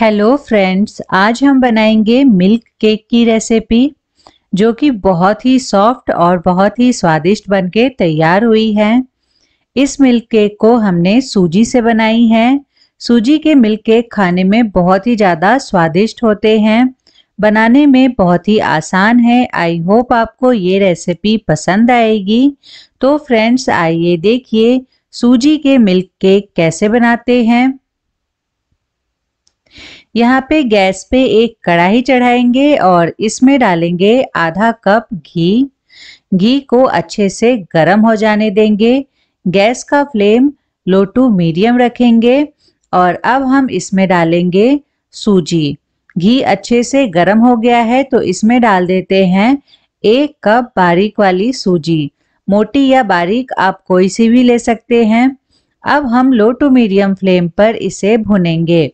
hello friends आज हम बनाएंगे मिल्क केक की रेसिपी जो कि बहुत ही सॉफ्ट और बहुत ही स्वादिष्ट बनके तैयार हुई है इस मिल्क केक को हमने सूजी से बनाई है सूजी के मिल्क केक खाने में बहुत ही ज़्यादा स्वादिष्ट होते हैं बनाने में बहुत ही आसान है आई होप आपको ये रेसिपी पसंद आएगी तो फ्रेंड्स आइए देखिए सूजी के मिल्क केक कैसे बनाते हैं यहाँ पे गैस पे एक कढ़ाई चढ़ाएंगे और इसमें डालेंगे आधा कप घी घी को अच्छे से गर्म हो जाने देंगे गैस का फ्लेम लो टू मीडियम रखेंगे और अब हम इसमें डालेंगे सूजी घी अच्छे से गर्म हो गया है तो इसमें डाल देते हैं एक कप बारीक वाली सूजी मोटी या बारीक आप कोई सी भी ले सकते हैं अब हम लो टू मीडियम फ्लेम पर इसे भुनेंगे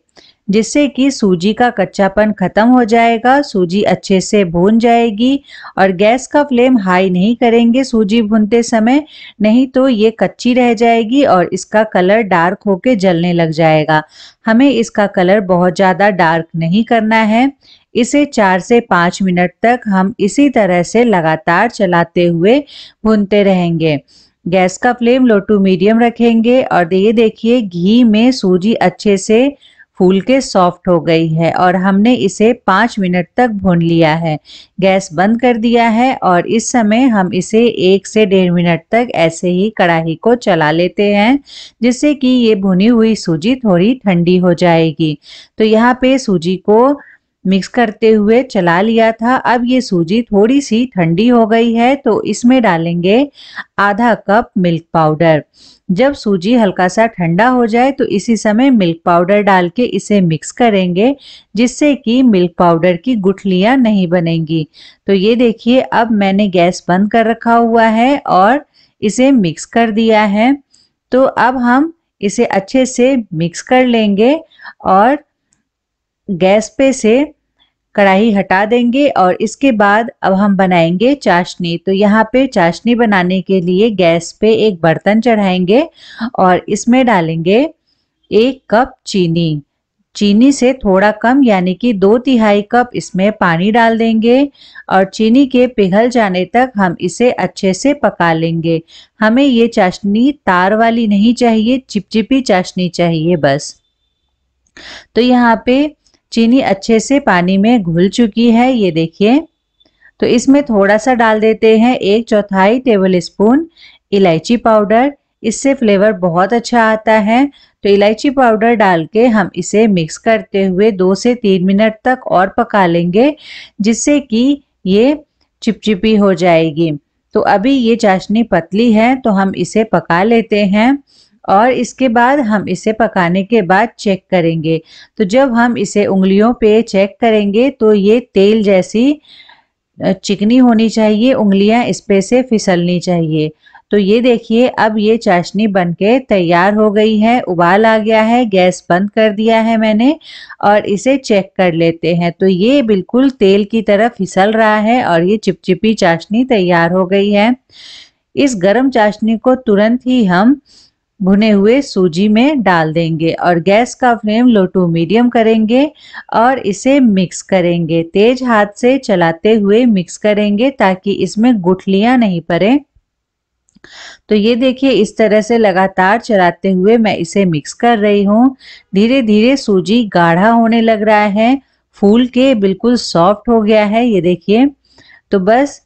जिससे कि सूजी का कच्चापन खत्म हो जाएगा सूजी अच्छे से भून जाएगी और गैस का फ्लेम हाई नहीं करेंगे सूजी भूनते समय नहीं तो ये कच्ची रह जाएगी और इसका कलर डार्क होके जलने लग जाएगा हमें इसका कलर बहुत ज़्यादा डार्क नहीं करना है इसे चार से पाँच मिनट तक हम इसी तरह से लगातार चलाते हुए भूनते रहेंगे गैस का फ्लेम लो टू मीडियम रखेंगे और ये देखिए घी में सूजी अच्छे से फूल के सॉफ्ट हो गई है और हमने इसे पाँच मिनट तक भून लिया है गैस बंद कर दिया है और इस समय हम इसे एक से डेढ़ मिनट तक ऐसे ही कढ़ाई को चला लेते हैं जिससे कि ये भुनी हुई सूजी थोड़ी ठंडी हो जाएगी तो यहाँ पे सूजी को मिक्स करते हुए चला लिया था अब ये सूजी थोड़ी सी ठंडी हो गई है तो इसमें डालेंगे आधा कप मिल्क पाउडर जब सूजी हल्का सा ठंडा हो जाए तो इसी समय मिल्क पाउडर डाल के इसे मिक्स करेंगे जिससे कि मिल्क पाउडर की गुठलियाँ नहीं बनेंगी तो ये देखिए अब मैंने गैस बंद कर रखा हुआ है और इसे मिक्स कर दिया है तो अब हम इसे अच्छे से मिक्स कर लेंगे और गैस पे से कढ़ाई हटा देंगे और इसके बाद अब हम बनाएंगे चाशनी तो यहाँ पे चाशनी बनाने के लिए गैस पे एक बर्तन चढ़ाएंगे और इसमें डालेंगे एक कप चीनी चीनी से थोड़ा कम यानी कि दो तिहाई कप इसमें पानी डाल देंगे और चीनी के पिघल जाने तक हम इसे अच्छे से पका लेंगे हमें ये चाशनी तार वाली नहीं चाहिए चिपचिपी चाशनी चाहिए बस तो यहाँ पे चीनी अच्छे से पानी में घुल चुकी है ये देखिए तो इसमें थोड़ा सा डाल देते हैं एक चौथाई टेबल स्पून इलायची पाउडर इससे फ्लेवर बहुत अच्छा आता है तो इलायची पाउडर डाल के हम इसे मिक्स करते हुए दो से तीन मिनट तक और पका लेंगे जिससे कि ये चिपचिपी हो जाएगी तो अभी ये चाशनी पतली है तो हम इसे पका लेते हैं और इसके बाद हम इसे पकाने के बाद चेक करेंगे तो जब हम इसे उंगलियों पे चेक करेंगे तो ये तेल जैसी चिकनी होनी चाहिए उंगलियां इस पे से फिसलनी चाहिए तो ये देखिए अब ये चाशनी बन के तैयार हो गई है उबाल आ गया है गैस बंद कर दिया है मैंने और इसे चेक कर लेते हैं तो ये बिल्कुल तेल की तरह फिसल रहा है और ये चिपचिपी चाशनी तैयार हो गई है इस गरम चाशनी को तुरंत ही हम भुने हुए सूजी में डाल देंगे और गैस का फ्लेम लो टू मीडियम करेंगे और इसे मिक्स करेंगे तेज हाथ से चलाते हुए मिक्स करेंगे ताकि इसमें गुठलियां नहीं पड़े तो ये देखिए इस तरह से लगातार चलाते हुए मैं इसे मिक्स कर रही हूँ धीरे धीरे सूजी गाढ़ा होने लग रहा है फूल के बिल्कुल सॉफ्ट हो गया है ये देखिए तो बस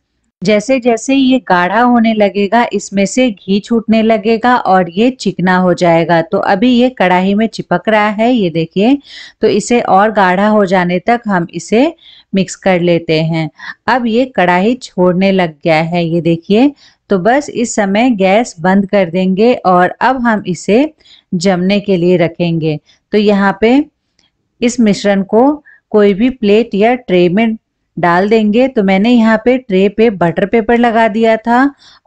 जैसे जैसे ये गाढ़ा होने लगेगा इसमें से घी छूटने लगेगा और ये चिकना हो जाएगा तो अभी ये कढ़ाई में चिपक रहा है ये देखिए तो इसे और गाढ़ा हो जाने तक हम इसे मिक्स कर लेते हैं अब ये कढ़ाई छोड़ने लग गया है ये देखिए तो बस इस समय गैस बंद कर देंगे और अब हम इसे जमने के लिए रखेंगे तो यहाँ पे इस मिश्रण को कोई भी प्लेट या ट्रे में डाल देंगे तो मैंने यहाँ पे ट्रे पे बटर पेपर लगा दिया था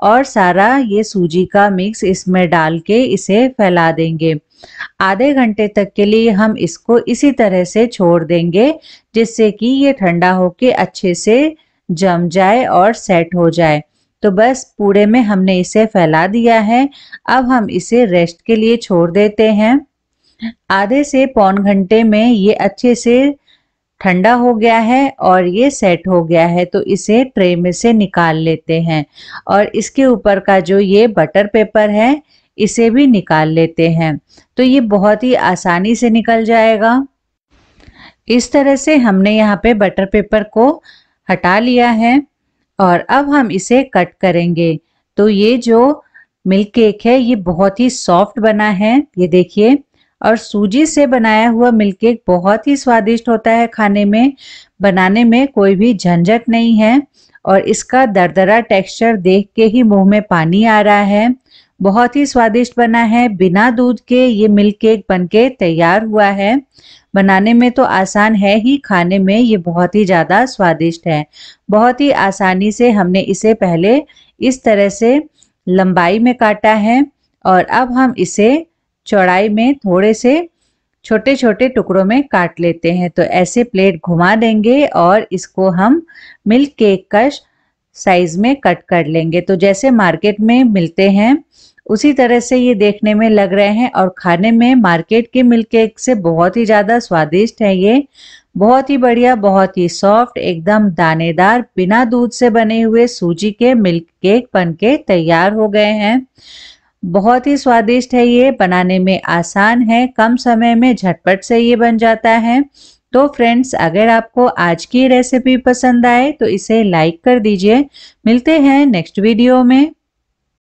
और सारा ये सूजी का मिक्स इसमें डाल के इसे फैला देंगे आधे घंटे तक के लिए हम इसको इसी तरह से छोड़ देंगे जिससे कि ये ठंडा होके अच्छे से जम जाए और सेट हो जाए तो बस पूरे में हमने इसे फैला दिया है अब हम इसे रेस्ट के लिए छोड़ देते हैं आधे से पौन घंटे में ये अच्छे से ठंडा हो गया है और ये सेट हो गया है तो इसे ट्रे में से निकाल लेते हैं और इसके ऊपर का जो ये बटर पेपर है इसे भी निकाल लेते हैं तो ये बहुत ही आसानी से निकल जाएगा इस तरह से हमने यहाँ पे बटर पेपर को हटा लिया है और अब हम इसे कट करेंगे तो ये जो मिल्क केक है ये बहुत ही सॉफ्ट बना है ये देखिए और सूजी से बनाया हुआ मिल्क केक बहुत ही स्वादिष्ट होता है खाने में बनाने में कोई भी झंझट नहीं है और इसका दरदरा टेक्सचर देख के ही मुंह में पानी आ रहा है बहुत ही स्वादिष्ट बना है बिना दूध के ये मिल्क केक बनके तैयार हुआ है बनाने में तो आसान है ही खाने में ये बहुत ही ज़्यादा स्वादिष्ट है बहुत ही आसानी से हमने इसे पहले इस तरह से लंबाई में काटा है और अब हम इसे चौड़ाई में थोड़े से छोटे छोटे टुकड़ों में काट लेते हैं तो ऐसे प्लेट घुमा देंगे और इसको हम मिल्क केक का साइज में कट कर लेंगे तो जैसे मार्केट में मिलते हैं उसी तरह से ये देखने में लग रहे हैं और खाने में मार्केट के मिल्क केक से बहुत ही ज़्यादा स्वादिष्ट है ये बहुत ही बढ़िया बहुत ही सॉफ्ट एकदम दानेदार बिना दूध से बने हुए सूजी के मिल्क केक बनके तैयार हो गए हैं बहुत ही स्वादिष्ट है ये बनाने में आसान है कम समय में झटपट से ये बन जाता है तो फ्रेंड्स अगर आपको आज की रेसिपी पसंद आए तो इसे लाइक कर दीजिए मिलते हैं नेक्स्ट वीडियो में